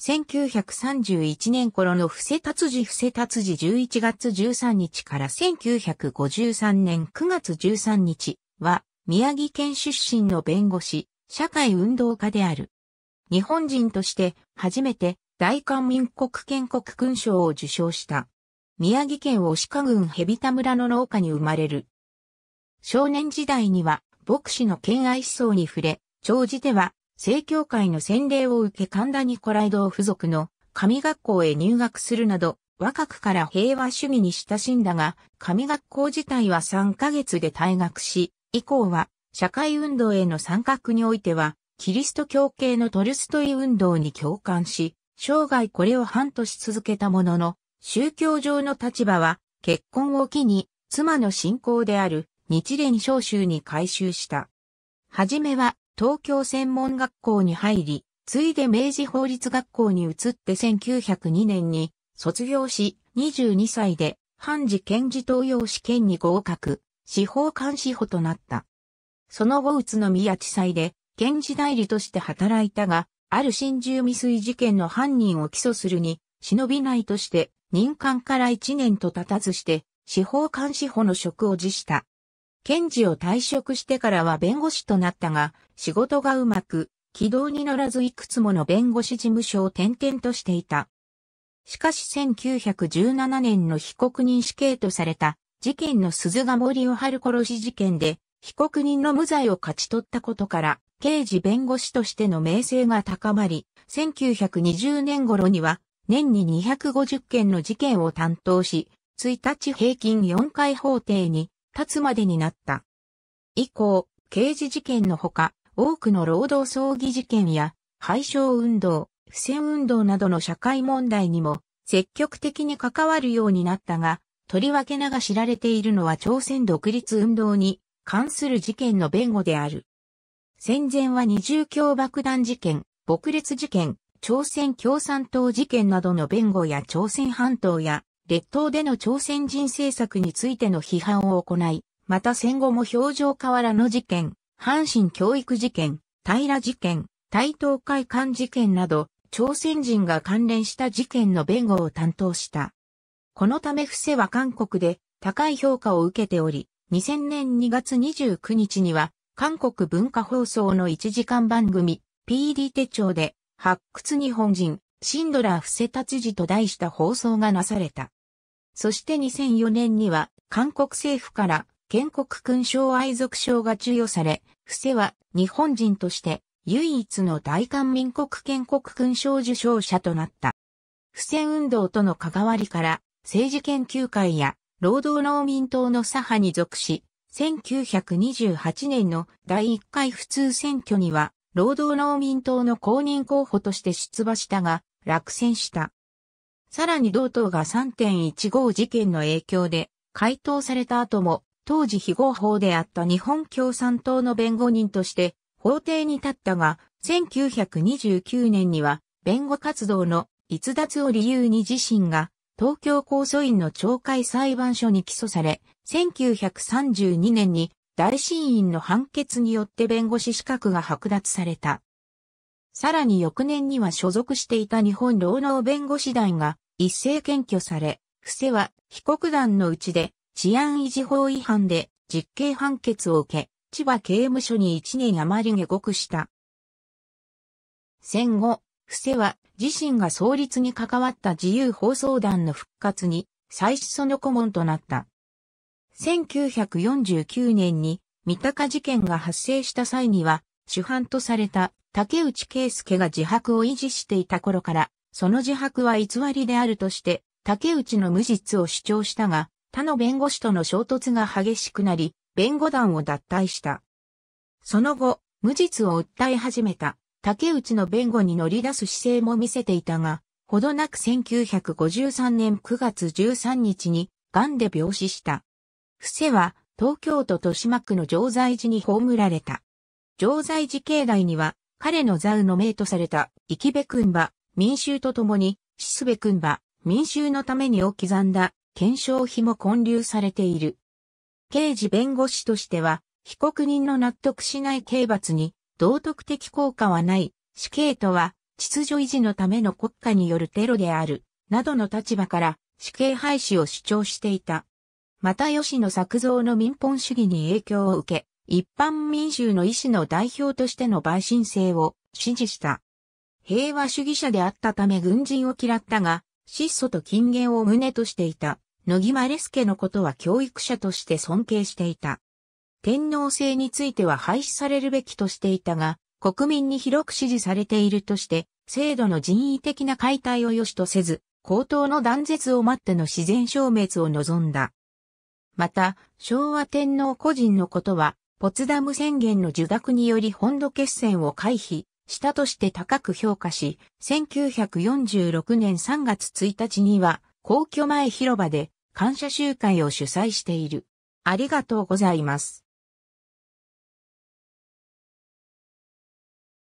1931年頃の伏せ達治伏せ達治11月13日から1953年9月13日は宮城県出身の弁護士、社会運動家である。日本人として初めて大韓民国建国勲章を受章した。宮城県押鹿郡蛇田村の農家に生まれる。少年時代には牧師の県愛思想に触れ、長じては正教会の洗礼を受け神田ニコライド付属の神学校へ入学するなど、若くから平和主義に親しんだが、神学校自体は3ヶ月で退学し、以降は社会運動への参画においては、キリスト教系のトルストイ運動に共感し、生涯これを半年続けたものの、宗教上の立場は、結婚を機に、妻の信仰である日蓮召集に改宗した。はじめは東京専門学校に入り、ついで明治法律学校に移って1902年に卒業し、22歳で判事検事登用試験に合格、司法監視法となった。その後宇都宮地裁で検事代理として働いたが、ある真珠未遂事件の犯人を起訴するに、忍びないとして、任官から1年と経たずして、司法監視法の職を辞した。検事を退職してからは弁護士となったが、仕事がうまく、軌道に乗らずいくつもの弁護士事務所を転々としていた。しかし1917年の被告人死刑とされた事件の鈴が森を春殺し事件で被告人の無罪を勝ち取ったことから刑事弁護士としての名声が高まり、1920年頃には年に250件の事件を担当し、1日平均4回法廷に立つまでになった。以降、刑事事件のほか、多くの労働争議事件や、廃傷運動、不戦運動などの社会問題にも積極的に関わるようになったが、とりわけ名が知られているのは朝鮮独立運動に関する事件の弁護である。戦前は二重強爆弾事件、撲裂事件、朝鮮共産党事件などの弁護や朝鮮半島や列島での朝鮮人政策についての批判を行い、また戦後も表情河原の事件、阪神教育事件、平事件、台東会館事件など、朝鮮人が関連した事件の弁護を担当した。このため伏せは韓国で高い評価を受けており、2000年2月29日には、韓国文化放送の1時間番組、PD 手帳で、発掘日本人、シンドラー伏せ達治と題した放送がなされた。そして2004年には韓国政府から建国勲章愛族章が授与され、布施は日本人として唯一の大韓民国建国勲章受章者となった。布施運動との関わりから政治研究会や労働農民党の左派に属し、1928年の第1回普通選挙には労働農民党の公認候補として出馬したが落選した。さらに同党が3.15事件の影響で回答された後も、当時非合法であった日本共産党の弁護人として法廷に立ったが、1929年には弁護活動の逸脱を理由に自身が東京控訴院の懲戒裁判所に起訴され、1932年に大審院の判決によって弁護士資格が剥奪された。さらに翌年には所属していた日本労働弁護士団が一斉検挙され、布施は被告団のうちで治安維持法違反で実刑判決を受け、千葉刑務所に1年余り下獄した。戦後、布施は自身が創立に関わった自由放送団の復活に最初の顧問となった。1949年に三鷹事件が発生した際には主犯とされた竹内圭介が自白を維持していた頃からその自白は偽りであるとして、竹内の無実を主張したが、他の弁護士との衝突が激しくなり、弁護団を脱退した。その後、無実を訴え始めた竹内の弁護に乗り出す姿勢も見せていたが、ほどなく1953年9月13日に、癌で病死した。伏せは、東京都豊島区の常在寺に葬られた。常在寺境内には、彼の座右の銘とされた、生きべくんば、民衆と共に、すべく君は民衆のためにを刻んだ検証費も混流されている。刑事弁護士としては、被告人の納得しない刑罰に道徳的効果はない、死刑とは秩序維持のための国家によるテロである、などの立場から死刑廃止を主張していた。また吉野作造の民本主義に影響を受け、一般民衆の意思の代表としての陪審制を支持した。平和主義者であったため軍人を嫌ったが、質素と金言を旨としていた、野木マレスケのことは教育者として尊敬していた。天皇制については廃止されるべきとしていたが、国民に広く支持されているとして、制度の人為的な解体を良しとせず、高等の断絶を待っての自然消滅を望んだ。また、昭和天皇個人のことは、ポツダム宣言の受諾により本土決戦を回避、したとして高く評価し、1946年3月1日には皇居前広場で感謝集会を主催している。ありがとうございます。